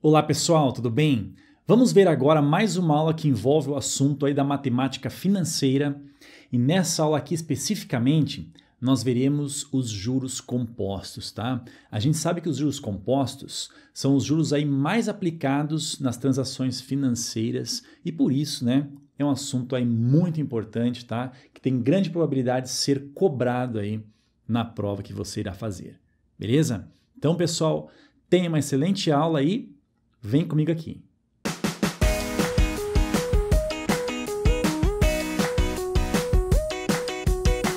Olá pessoal, tudo bem? Vamos ver agora mais uma aula que envolve o assunto aí da matemática financeira e nessa aula aqui especificamente nós veremos os juros compostos, tá? A gente sabe que os juros compostos são os juros aí mais aplicados nas transações financeiras e por isso, né, é um assunto aí muito importante, tá? Que tem grande probabilidade de ser cobrado aí na prova que você irá fazer. Beleza? Então, pessoal, tenha uma excelente aula aí Vem comigo aqui.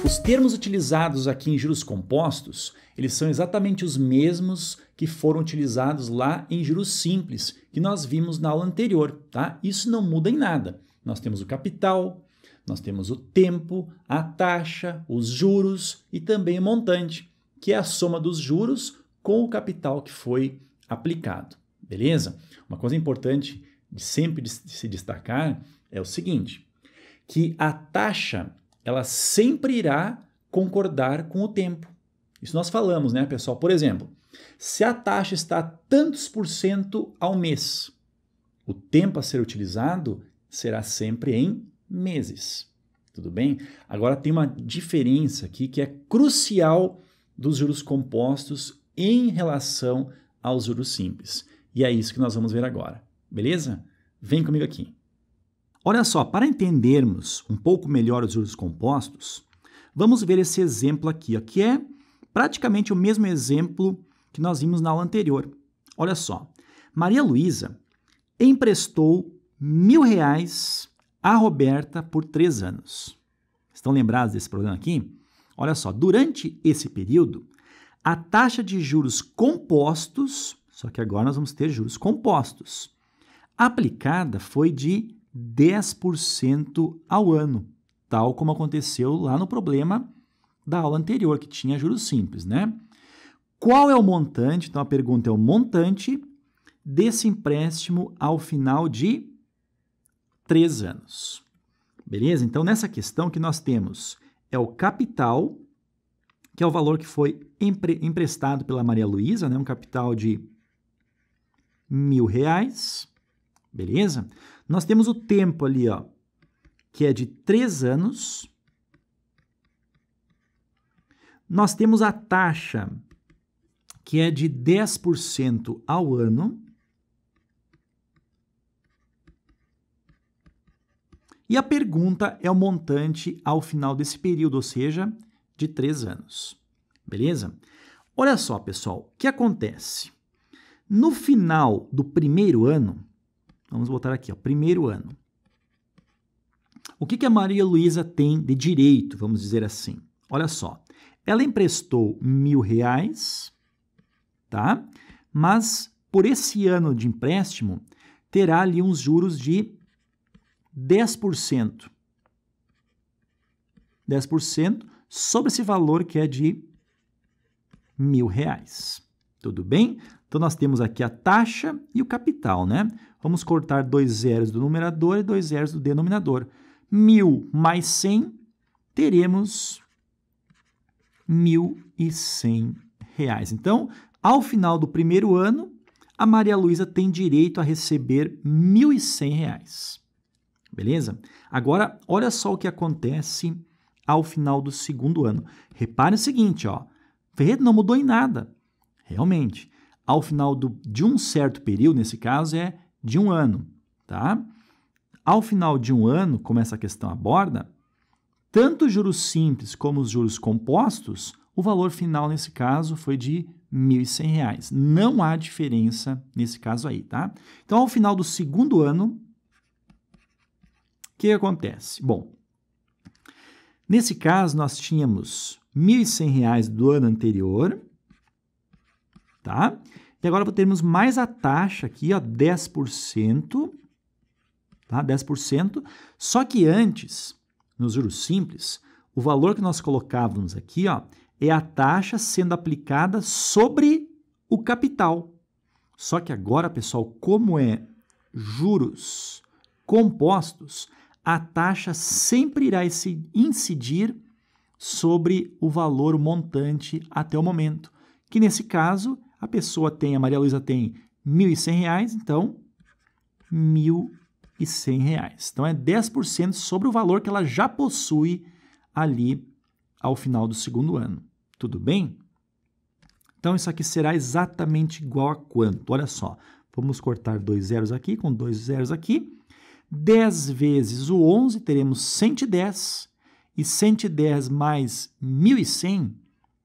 Os termos utilizados aqui em juros compostos, eles são exatamente os mesmos que foram utilizados lá em juros simples, que nós vimos na aula anterior, tá? Isso não muda em nada. Nós temos o capital, nós temos o tempo, a taxa, os juros e também o montante, que é a soma dos juros com o capital que foi aplicado. Beleza? Uma coisa importante de sempre se destacar é o seguinte, que a taxa ela sempre irá concordar com o tempo. Isso nós falamos, né, pessoal? Por exemplo, se a taxa está a tantos por cento ao mês, o tempo a ser utilizado será sempre em meses. Tudo bem? Agora tem uma diferença aqui que é crucial dos juros compostos em relação aos juros simples. E é isso que nós vamos ver agora. Beleza? Vem comigo aqui. Olha só, para entendermos um pouco melhor os juros compostos, vamos ver esse exemplo aqui, ó, que é praticamente o mesmo exemplo que nós vimos na aula anterior. Olha só, Maria Luísa emprestou mil reais a Roberta por três anos. Estão lembrados desse problema aqui? Olha só, durante esse período, a taxa de juros compostos só que agora nós vamos ter juros compostos. aplicada foi de 10% ao ano, tal como aconteceu lá no problema da aula anterior, que tinha juros simples, né? Qual é o montante? Então a pergunta é o montante desse empréstimo ao final de três anos. Beleza? Então, nessa questão que nós temos é o capital, que é o valor que foi empre emprestado pela Maria Luísa, né? um capital de mil reais, beleza? Nós temos o tempo ali, ó, que é de três anos. Nós temos a taxa, que é de 10% ao ano. E a pergunta é o montante ao final desse período, ou seja, de três anos. Beleza? Olha só, pessoal, o que acontece? No final do primeiro ano, vamos botar aqui, ó, primeiro ano. O que, que a Maria Luísa tem de direito, vamos dizer assim? Olha só, ela emprestou mil reais, tá? Mas por esse ano de empréstimo, terá ali uns juros de 10%. 10% sobre esse valor que é de mil reais. Tudo bem? Então, nós temos aqui a taxa e o capital, né? Vamos cortar dois zeros do numerador e dois zeros do denominador. 1.000 mais 100, teremos R$ 1.100. Então, ao final do primeiro ano, a Maria Luísa tem direito a receber R$ 1.100. Beleza? Agora, olha só o que acontece ao final do segundo ano. Repare o seguinte, ó. não mudou em nada. Realmente, ao final do, de um certo período, nesse caso é de um ano, tá? Ao final de um ano, como essa questão aborda, tanto os juros simples como os juros compostos, o valor final nesse caso foi de R$ 1.100. Não há diferença nesse caso aí, tá? Então, ao final do segundo ano, o que acontece? Bom, nesse caso nós tínhamos R$ 1.100 do ano anterior tá? E agora temos mais a taxa aqui, ó, 10%, tá? 10%. Só que antes, nos juros simples, o valor que nós colocávamos aqui, ó, é a taxa sendo aplicada sobre o capital. Só que agora, pessoal, como é juros compostos, a taxa sempre irá incidir sobre o valor montante até o momento, que nesse caso a pessoa tem, a Maria Luísa tem R$ 1.100, então R$ 1.100. Então é 10% sobre o valor que ela já possui ali ao final do segundo ano. Tudo bem? Então isso aqui será exatamente igual a quanto? Olha só, vamos cortar dois zeros aqui com dois zeros aqui. 10 vezes o 11 teremos 110 e 110 mais 1.100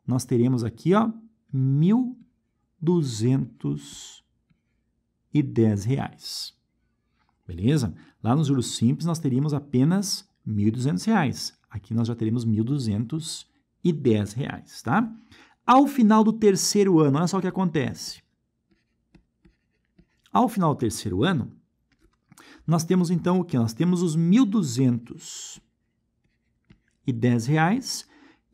nós teremos aqui, ó, 1100. 210 reais. Beleza? Lá nos juros simples nós teríamos apenas R$ 1.200. Aqui nós já teremos R$ 1.210, tá? Ao final do terceiro ano, olha só o que acontece. Ao final do terceiro ano, nós temos então o que? Nós temos os R$ 1.210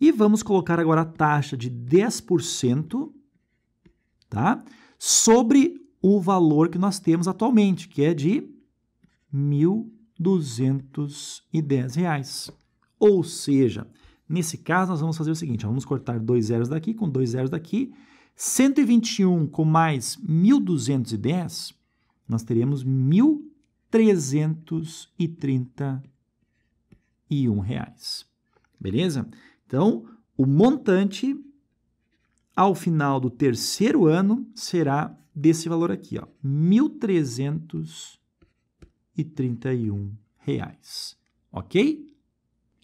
e vamos colocar agora a taxa de 10% tá? sobre o valor que nós temos atualmente, que é de R$ 1.210. Ou seja, nesse caso, nós vamos fazer o seguinte, vamos cortar dois zeros daqui com dois zeros daqui, 121 com mais 1.210, nós teremos R$ 1.331. Beleza? Então, o montante ao final do terceiro ano será desse valor aqui, ó, R$ reais, ok?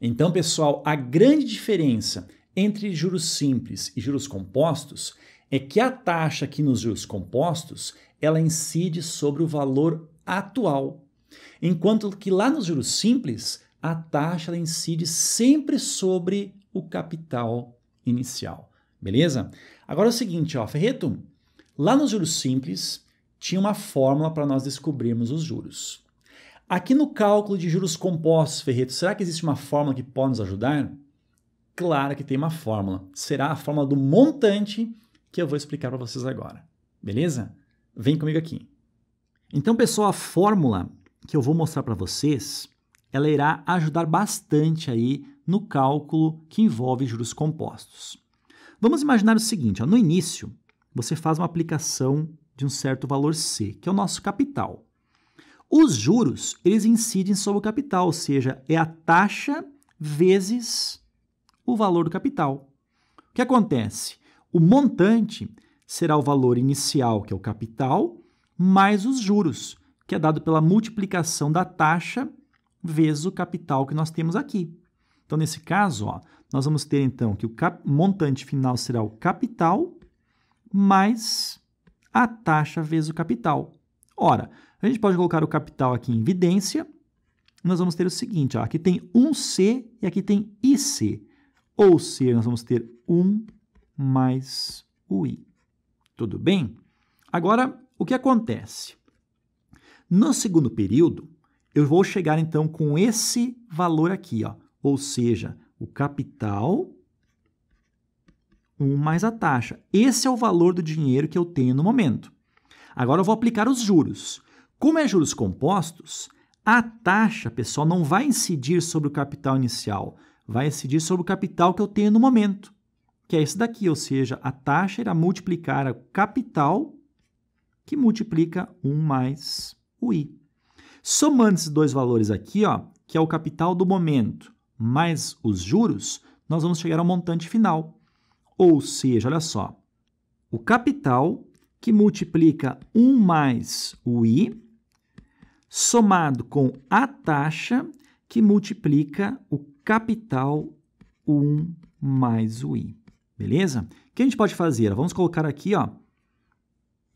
Então, pessoal, a grande diferença entre juros simples e juros compostos é que a taxa aqui nos juros compostos, ela incide sobre o valor atual, enquanto que lá nos juros simples, a taxa ela incide sempre sobre o capital inicial. Beleza? Agora é o seguinte, ó, Ferreto, lá nos juros simples tinha uma fórmula para nós descobrirmos os juros. Aqui no cálculo de juros compostos, Ferreto, será que existe uma fórmula que pode nos ajudar? Claro que tem uma fórmula. Será a fórmula do montante que eu vou explicar para vocês agora. Beleza? Vem comigo aqui. Então, pessoal, a fórmula que eu vou mostrar para vocês, ela irá ajudar bastante aí no cálculo que envolve juros compostos. Vamos imaginar o seguinte: ó, no início, você faz uma aplicação de um certo valor C, que é o nosso capital. Os juros, eles incidem sobre o capital, ou seja, é a taxa vezes o valor do capital. O que acontece? O montante será o valor inicial, que é o capital, mais os juros, que é dado pela multiplicação da taxa vezes o capital que nós temos aqui. Então, nesse caso, ó, nós vamos ter então que o montante final será o capital mais a taxa vezes o capital. Ora, a gente pode colocar o capital aqui em evidência. Nós vamos ter o seguinte, ó, aqui tem 1C e aqui tem IC. Ou seja, nós vamos ter 1 mais o I. Tudo bem? Agora, o que acontece? No segundo período, eu vou chegar então com esse valor aqui, ó, ou seja, o capital 1 mais a taxa. Esse é o valor do dinheiro que eu tenho no momento. Agora eu vou aplicar os juros. Como é juros compostos, a taxa, pessoal, não vai incidir sobre o capital inicial, vai incidir sobre o capital que eu tenho no momento, que é esse daqui, ou seja, a taxa irá multiplicar o capital que multiplica 1 mais o i. Somando esses dois valores aqui, ó, que é o capital do momento mais os juros, nós vamos chegar ao montante final. Ou seja, olha só, o capital que multiplica 1 mais o I, somado com a taxa que multiplica o capital 1 mais o I. Beleza? O que a gente pode fazer? Vamos colocar aqui, ó.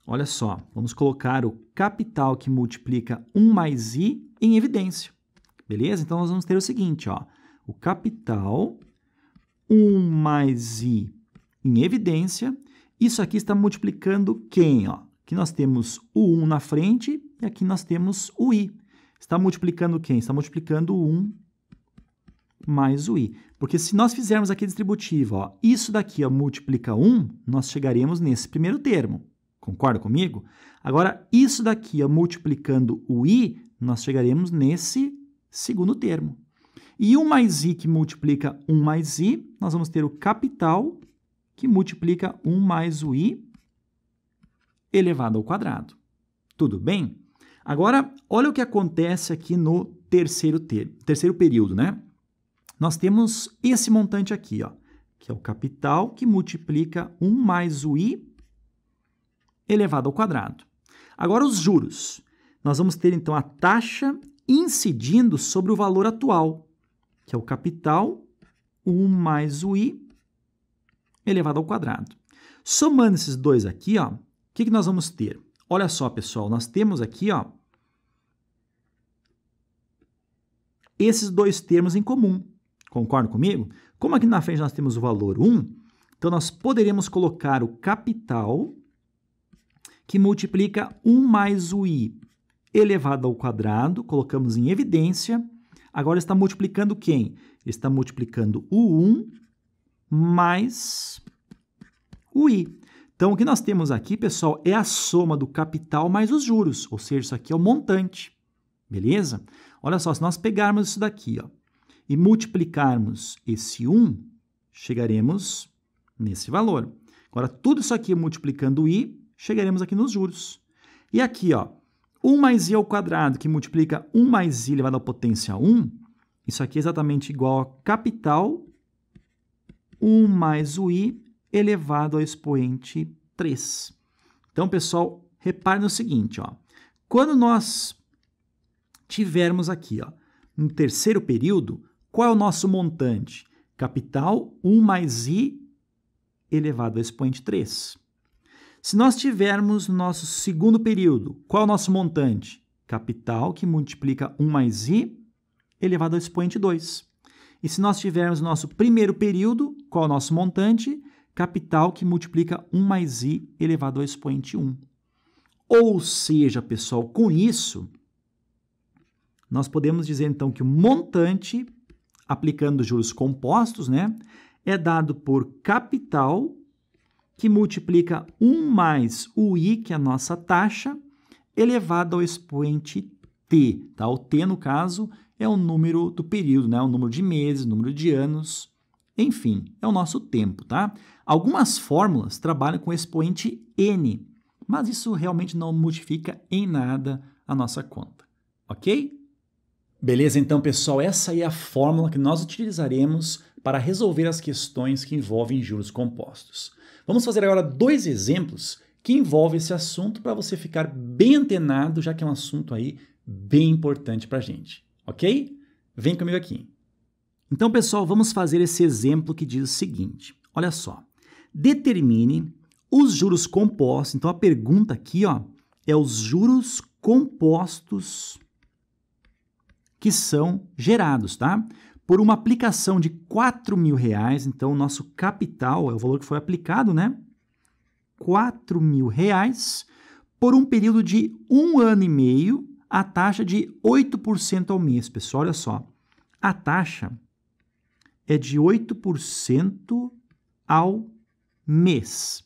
Olha só, vamos colocar o capital que multiplica 1 mais i em evidência. Beleza? Então, nós vamos ter o seguinte, ó o capital, 1 mais i em evidência. Isso aqui está multiplicando quem? Ó? Aqui nós temos o 1 na frente e aqui nós temos o i. Está multiplicando quem? Está multiplicando o 1 mais o i. Porque se nós fizermos aqui a distributiva, ó, isso daqui ó, multiplica 1, nós chegaremos nesse primeiro termo. Concorda comigo? Agora, isso daqui ó, multiplicando o i, nós chegaremos nesse segundo termo. E 1 mais i que multiplica 1 mais i, nós vamos ter o capital que multiplica 1 mais o i elevado ao quadrado. Tudo bem? Agora, olha o que acontece aqui no terceiro, ter terceiro período, né? Nós temos esse montante aqui, ó, que é o capital que multiplica 1 mais o i elevado ao quadrado. Agora, os juros. Nós vamos ter, então, a taxa incidindo sobre o valor atual que é o capital, 1 mais o i elevado ao quadrado. Somando esses dois aqui, o que, que nós vamos ter? Olha só, pessoal, nós temos aqui ó, esses dois termos em comum. Concorda comigo? Como aqui na frente nós temos o valor 1, então nós poderíamos colocar o capital que multiplica 1 mais o i elevado ao quadrado, colocamos em evidência, Agora está multiplicando quem? Está multiplicando o 1 mais o i. Então, o que nós temos aqui, pessoal, é a soma do capital mais os juros, ou seja, isso aqui é o montante, beleza? Olha só, se nós pegarmos isso daqui ó, e multiplicarmos esse 1, chegaremos nesse valor. Agora, tudo isso aqui multiplicando o i, chegaremos aqui nos juros. E aqui, ó, 1 mais i ao quadrado, que multiplica 1 mais i elevado à potência 1, isso aqui é exatamente igual a capital 1 mais o i elevado ao expoente 3. Então, pessoal, repare no seguinte, ó. Quando nós tivermos aqui, ó, no terceiro período, qual é o nosso montante? Capital 1 mais i elevado ao expoente 3. Se nós tivermos no nosso segundo período, qual é o nosso montante? Capital, que multiplica 1 mais i, elevado ao expoente 2. E se nós tivermos no nosso primeiro período, qual é o nosso montante? Capital, que multiplica 1 mais i, elevado ao expoente 1. Ou seja, pessoal, com isso, nós podemos dizer então que o montante, aplicando juros compostos, né, é dado por capital que multiplica 1 mais o i, que é a nossa taxa, elevado ao expoente t. Tá? O t, no caso, é o número do período, né? o número de meses, o número de anos, enfim, é o nosso tempo. Tá? Algumas fórmulas trabalham com expoente n, mas isso realmente não modifica em nada a nossa conta, ok? Beleza, então, pessoal, essa é a fórmula que nós utilizaremos para resolver as questões que envolvem juros compostos. Vamos fazer agora dois exemplos que envolvem esse assunto para você ficar bem antenado, já que é um assunto aí bem importante para a gente, ok? Vem comigo aqui. Então, pessoal, vamos fazer esse exemplo que diz o seguinte: olha só, determine os juros compostos. Então, a pergunta aqui ó, é os juros compostos que são gerados, tá? por uma aplicação de 4 mil reais. Então, o nosso capital é o valor que foi aplicado, né? 4 mil reais por um período de um ano e meio, a taxa de 8% ao mês, pessoal. Olha só, a taxa é de 8% ao mês.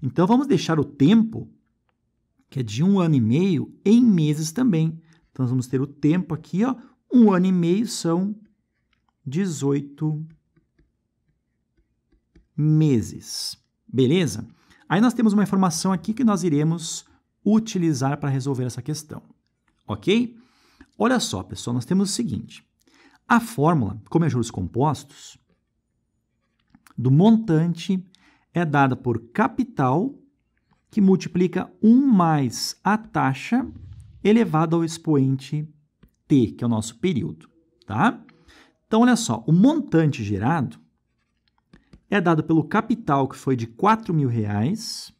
Então, vamos deixar o tempo, que é de um ano e meio, em meses também. Então, nós vamos ter o tempo aqui, ó, um ano e meio são 18 meses. Beleza? Aí nós temos uma informação aqui que nós iremos utilizar para resolver essa questão. Ok? Olha só, pessoal, nós temos o seguinte. A fórmula, como é juros compostos, do montante é dada por capital, que multiplica 1 mais a taxa elevado ao expoente t, que é o nosso período. Tá? Então, olha só, o montante gerado é dado pelo capital, que foi de R$ 4.000,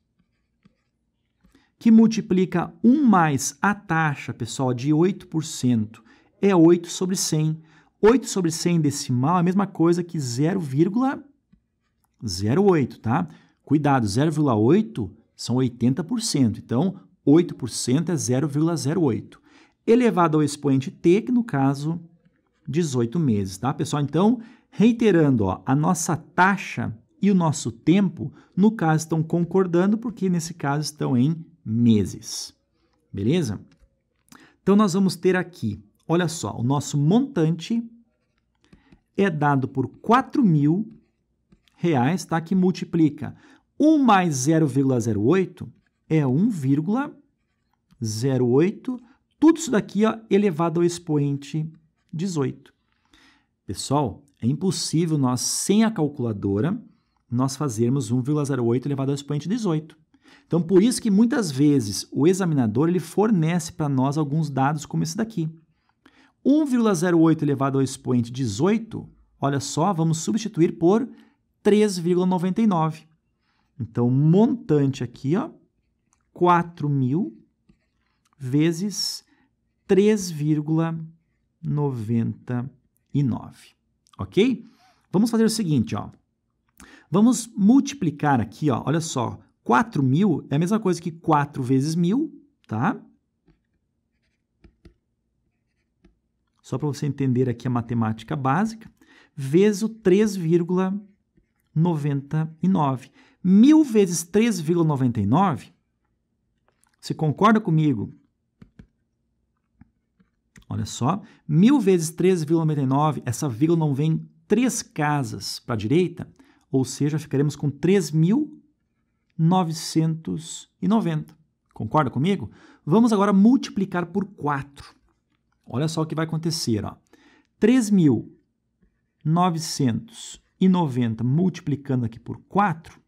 que multiplica 1 mais a taxa, pessoal, de 8%, é 8 sobre 100. 8 sobre 100 decimal é a mesma coisa que 0,08, tá? Cuidado, 0,8 são 80%, então 8% é 0,08. Elevado ao expoente t, que no caso 18 meses, tá, pessoal? Então, reiterando, ó, a nossa taxa e o nosso tempo, no caso, estão concordando, porque nesse caso estão em meses. Beleza? Então, nós vamos ter aqui, olha só, o nosso montante é dado por 4 mil reais, tá? Que multiplica 1 mais 0,08 é 1,08. Tudo isso daqui ó, elevado ao expoente 18. Pessoal, é impossível nós, sem a calculadora, nós fazermos 1,08 elevado ao expoente 18. Então, por isso que muitas vezes o examinador ele fornece para nós alguns dados como esse daqui. 1,08 elevado ao expoente 18, olha só, vamos substituir por 3,99. Então, montante aqui, ó, 4 mil vezes 3,99. 99, ok? Vamos fazer o seguinte, ó. Vamos multiplicar aqui, ó, olha só, 4.000 é a mesma coisa que 4 vezes 1.000, tá? Só para você entender aqui a matemática básica, vezes o 3,99. 1.000 vezes 3,99, você concorda comigo Olha só, 1000 vezes 13,99, essa vírgula não vem três casas para a direita, ou seja, ficaremos com 3.990. Concorda comigo? Vamos agora multiplicar por 4. Olha só o que vai acontecer. 3.990 multiplicando aqui por 4.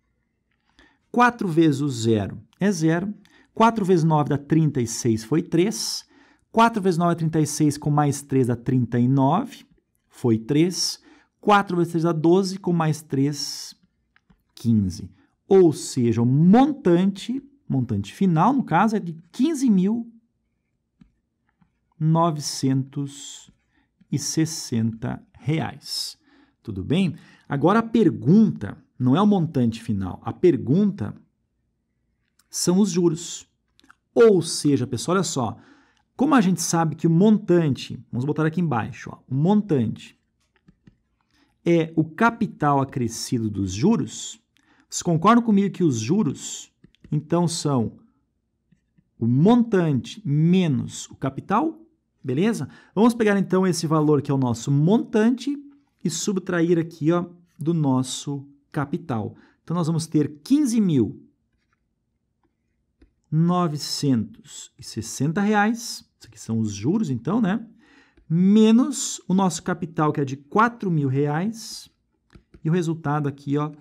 4 vezes o zero é zero. 4 vezes 9 dá 36, foi 3. 4 vezes 9 é 36, com mais 3 dá 39, foi 3. 4 vezes 3 dá 12, com mais 3, 15. Ou seja, o montante, montante final, no caso, é de 15.960 reais. Tudo bem? Agora a pergunta não é o montante final, a pergunta são os juros. Ou seja, pessoal, olha só, como a gente sabe que o montante, vamos botar aqui embaixo, ó, o montante é o capital acrescido dos juros, vocês concordam comigo que os juros, então, são o montante menos o capital? Beleza? Vamos pegar, então, esse valor que é o nosso montante e subtrair aqui ó, do nosso capital. Então, nós vamos ter 15 mil 960 reais, isso aqui são os juros então, né? Menos o nosso capital que é de 4 mil reais e o resultado aqui, ó,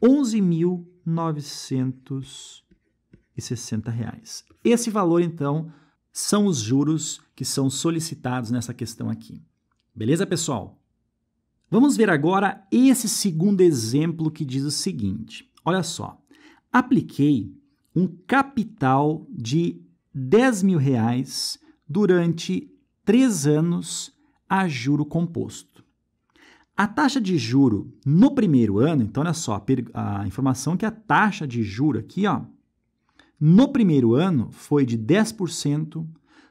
11.960 reais. Esse valor então são os juros que são solicitados nessa questão aqui. Beleza, pessoal? Vamos ver agora esse segundo exemplo que diz o seguinte. Olha só, apliquei um capital de 10 mil reais durante três anos a juro composto. A taxa de juro no primeiro ano, então olha só a, a informação que a taxa de juro aqui, ó, no primeiro ano foi de 10%,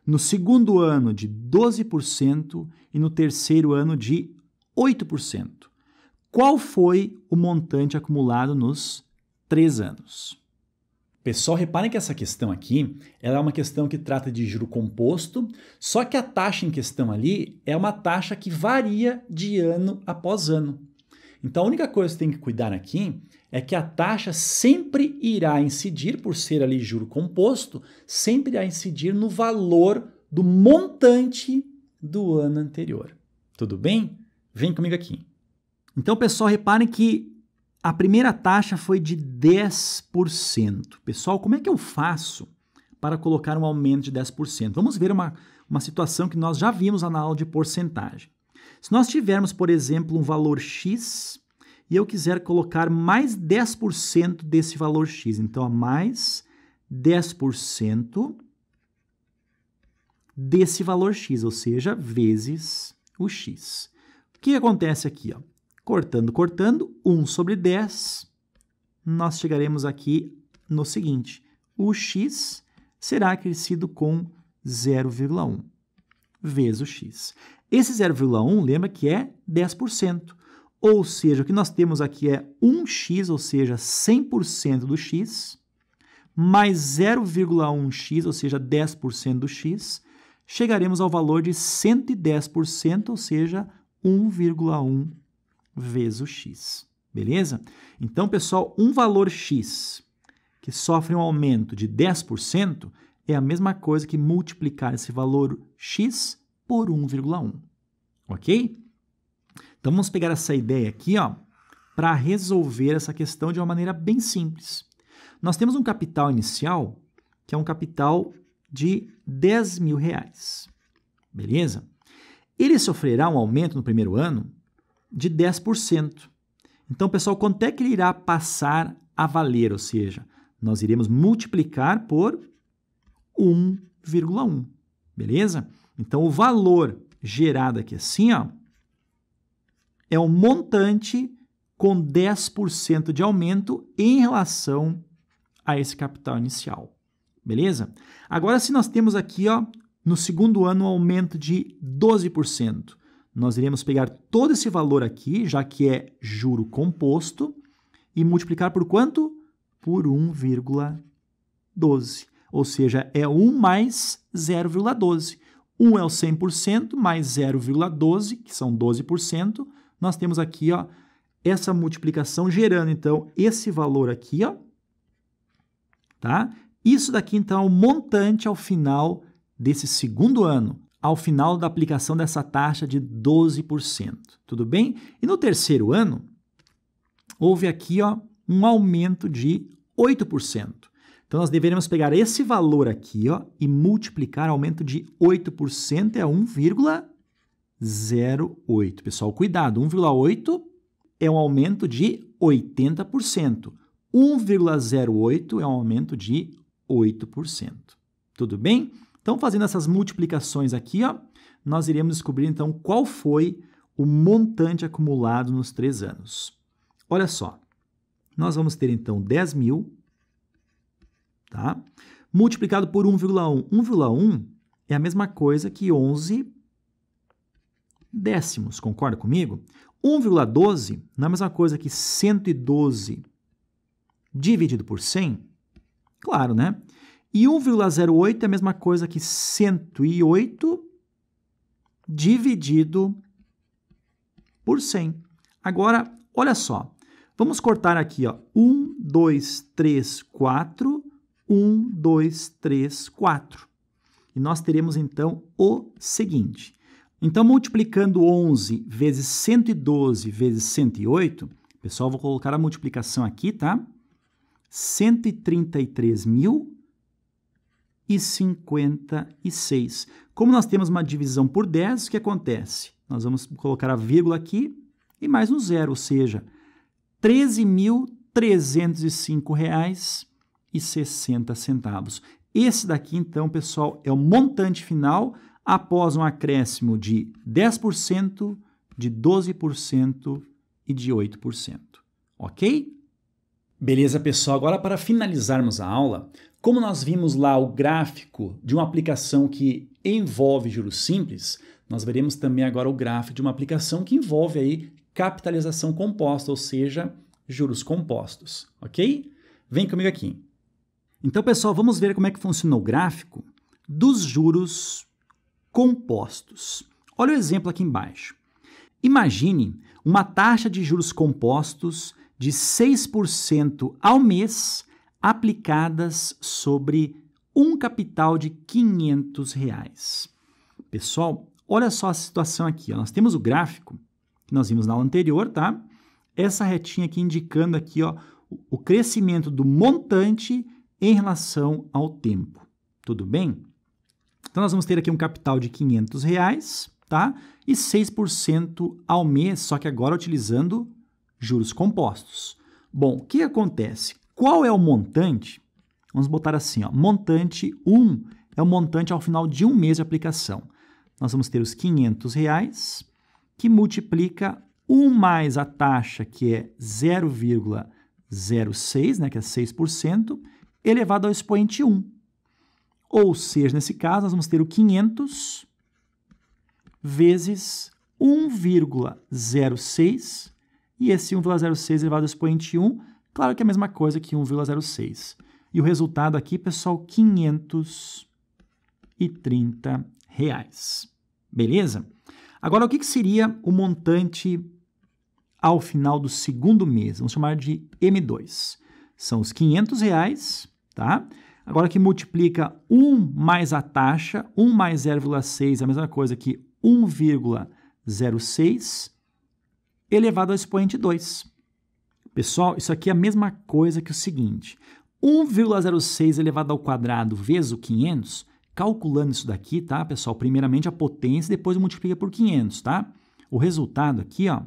no segundo ano de 12% e no terceiro ano de 8%. Qual foi o montante acumulado nos três anos? Pessoal, reparem que essa questão aqui ela é uma questão que trata de juro composto, só que a taxa em questão ali é uma taxa que varia de ano após ano. Então a única coisa que tem que cuidar aqui é que a taxa sempre irá incidir, por ser ali juro composto, sempre irá incidir no valor do montante do ano anterior. Tudo bem? Vem comigo aqui. Então, pessoal, reparem que a primeira taxa foi de 10%. Pessoal, como é que eu faço para colocar um aumento de 10%? Vamos ver uma, uma situação que nós já vimos na aula de porcentagem. Se nós tivermos, por exemplo, um valor X e eu quiser colocar mais 10% desse valor X, então, mais 10% desse valor X, ou seja, vezes o X. O que acontece aqui? Ó? cortando, cortando, 1 sobre 10, nós chegaremos aqui no seguinte: o x será crescido com 0,1 vezes o x. Esse 0,1, lembra que é 10%. Ou seja, o que nós temos aqui é 1x, ou seja, 100% do x, mais 0,1x, ou seja, 10% do x, chegaremos ao valor de 110%, ou seja, 1,1 vezes o x. Beleza? Então, pessoal, um valor x que sofre um aumento de 10% é a mesma coisa que multiplicar esse valor x por 1,1. Ok? Então, vamos pegar essa ideia aqui ó, para resolver essa questão de uma maneira bem simples. Nós temos um capital inicial, que é um capital de 10 mil reais. Beleza? Ele sofrerá um aumento no primeiro ano de 10%. Então, pessoal, quanto é que ele irá passar a valer? Ou seja, nós iremos multiplicar por 1,1, beleza? Então, o valor gerado aqui assim, ó, é um montante com 10% de aumento em relação a esse capital inicial, beleza? Agora, se nós temos aqui, ó, no segundo ano, um aumento de 12% nós iremos pegar todo esse valor aqui, já que é juro composto, e multiplicar por quanto? Por 1,12. Ou seja, é 1 mais 0,12. 1 é o 100% mais 0,12, que são 12%. Nós temos aqui ó, essa multiplicação gerando, então, esse valor aqui. Ó, tá? Isso daqui, então, é o montante ao final desse segundo ano ao final da aplicação dessa taxa de 12%. Tudo bem? E no terceiro ano, houve aqui ó, um aumento de 8%. Então, nós deveríamos pegar esse valor aqui ó, e multiplicar aumento de 8% é 1,08. Pessoal, cuidado, 1,8 é um aumento de 80%. 1,08 é um aumento de 8%. Tudo bem? Então, fazendo essas multiplicações aqui, ó, nós iremos descobrir então qual foi o montante acumulado nos três anos. Olha só, nós vamos ter então 10 mil, tá? multiplicado por 1,1. 1,1 é a mesma coisa que 11 décimos, concorda comigo? 1,12 não é a mesma coisa que 112 dividido por 100? Claro, né? E 1,08 é a mesma coisa que 108 dividido por 100. Agora, olha só. Vamos cortar aqui, ó. 1, 2, 3, 4. 1, 2, 3, 4. E nós teremos, então, o seguinte. Então, multiplicando 11 vezes 112 vezes 108, pessoal, vou colocar a multiplicação aqui, tá? 133 mil e 56. Como nós temos uma divisão por 10, o que acontece? Nós vamos colocar a vírgula aqui e mais um zero, ou seja, R$ 13.305,60. Esse daqui, então, pessoal, é o montante final após um acréscimo de 10%, de 12% e de 8%. Ok? Beleza, pessoal? Agora, para finalizarmos a aula, como nós vimos lá o gráfico de uma aplicação que envolve juros simples, nós veremos também agora o gráfico de uma aplicação que envolve aí capitalização composta, ou seja, juros compostos, ok? Vem comigo aqui. Então, pessoal, vamos ver como é que funciona o gráfico dos juros compostos. Olha o exemplo aqui embaixo. Imagine uma taxa de juros compostos de 6% ao mês aplicadas sobre um capital de 500 reais. Pessoal, olha só a situação aqui. Ó. Nós temos o gráfico que nós vimos na aula anterior, tá? Essa retinha aqui indicando aqui ó, o crescimento do montante em relação ao tempo. Tudo bem? Então, nós vamos ter aqui um capital de 500 reais, tá? E 6% ao mês, só que agora utilizando juros compostos. Bom, o que acontece? Qual é o montante? Vamos botar assim, ó, montante 1 é o montante ao final de um mês de aplicação. Nós vamos ter os 500 reais, que multiplica 1 mais a taxa, que é 0,06, né, que é 6%, elevado ao expoente 1. Ou seja, nesse caso, nós vamos ter o 500 vezes 1,06 e esse 1,06 elevado ao expoente 1, claro que é a mesma coisa que 1,06. E o resultado aqui, pessoal, 530 reais. Beleza? Agora, o que, que seria o montante ao final do segundo mês? Vamos chamar de M2. São os 500 reais, tá? Agora que multiplica 1 mais a taxa, 1 mais 0,6 é a mesma coisa que 1,06, elevado ao expoente 2. Pessoal, isso aqui é a mesma coisa que o seguinte. 1,06 elevado ao quadrado vezes o 500, calculando isso daqui, tá, pessoal? Primeiramente a potência, depois multiplica por 500, tá? O resultado aqui, ó,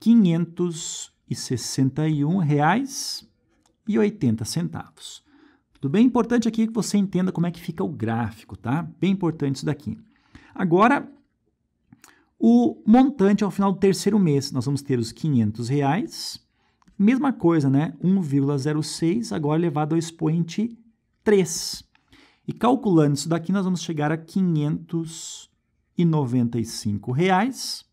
561 reais e 80 centavos. Tudo bem? Importante aqui que você entenda como é que fica o gráfico, tá? Bem importante isso daqui. Agora, o montante ao final do terceiro mês, nós vamos ter os 500 reais. Mesma coisa, né? 1,06 agora elevado ao expoente 3. E calculando isso daqui, nós vamos chegar a 595 reais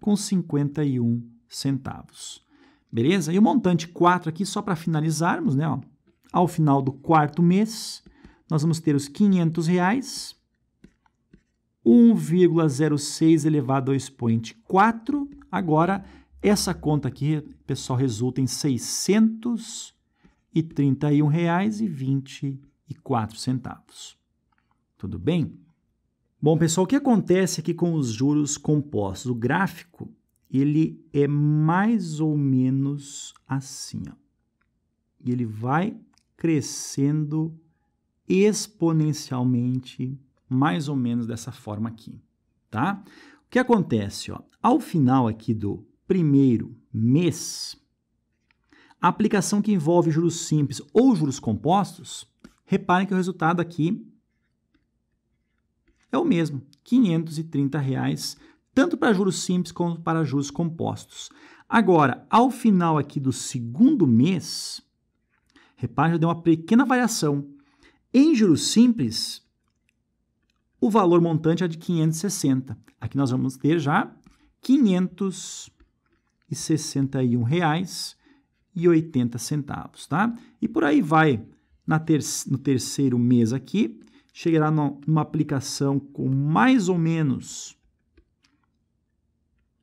com 51 centavos. Beleza? E o montante 4 aqui, só para finalizarmos, né? Ó, ao final do quarto mês, nós vamos ter os 500 reais 1,06 elevado ao expoente 4. Agora, essa conta aqui, pessoal, resulta em R$ 631,24. Tudo bem? Bom, pessoal, o que acontece aqui com os juros compostos? O gráfico, ele é mais ou menos assim, ó. E ele vai crescendo exponencialmente mais ou menos dessa forma aqui, tá? O que acontece, ó, ao final aqui do primeiro mês, a aplicação que envolve juros simples ou juros compostos, reparem que o resultado aqui é o mesmo, R$ 530, reais, tanto para juros simples quanto para juros compostos. Agora, ao final aqui do segundo mês, reparem que deu uma pequena variação. Em juros simples, o valor montante é de 560. Aqui nós vamos ter já R$ 561,80, tá? E por aí vai. Na ter no terceiro mês aqui, chegará numa aplicação com mais ou menos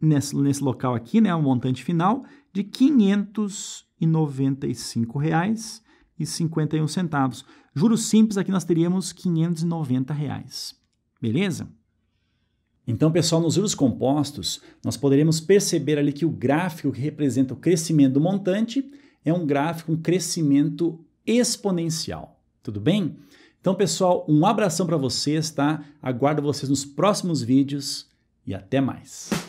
nesse, nesse local aqui, né, o um montante final de R$ 595,51. Juros simples aqui nós teríamos R$ 590. Reais. Beleza? Então, pessoal, nos juros compostos, nós poderemos perceber ali que o gráfico que representa o crescimento do montante é um gráfico, um crescimento exponencial. Tudo bem? Então, pessoal, um abração para vocês, tá? Aguardo vocês nos próximos vídeos e até mais.